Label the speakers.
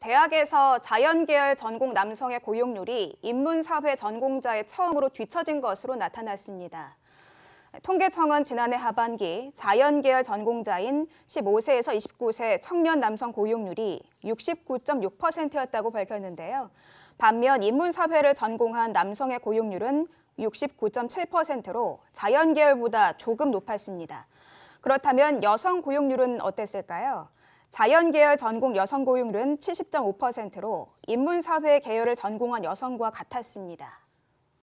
Speaker 1: 대학에서 자연계열 전공 남성의 고용률이 인문사회 전공자의 처음으로 뒤처진 것으로 나타났습니다. 통계청은 지난해 하반기 자연계열 전공자인 15세에서 29세 청년 남성 고용률이 69.6%였다고 밝혔는데요. 반면 인문사회를 전공한 남성의 고용률은 69.7%로 자연계열보다 조금 높았습니다. 그렇다면 여성 고용률은 어땠을까요? 자연계열 전공 여성 고용률은 70.5%로 인문사회 계열을 전공한 여성과 같았습니다.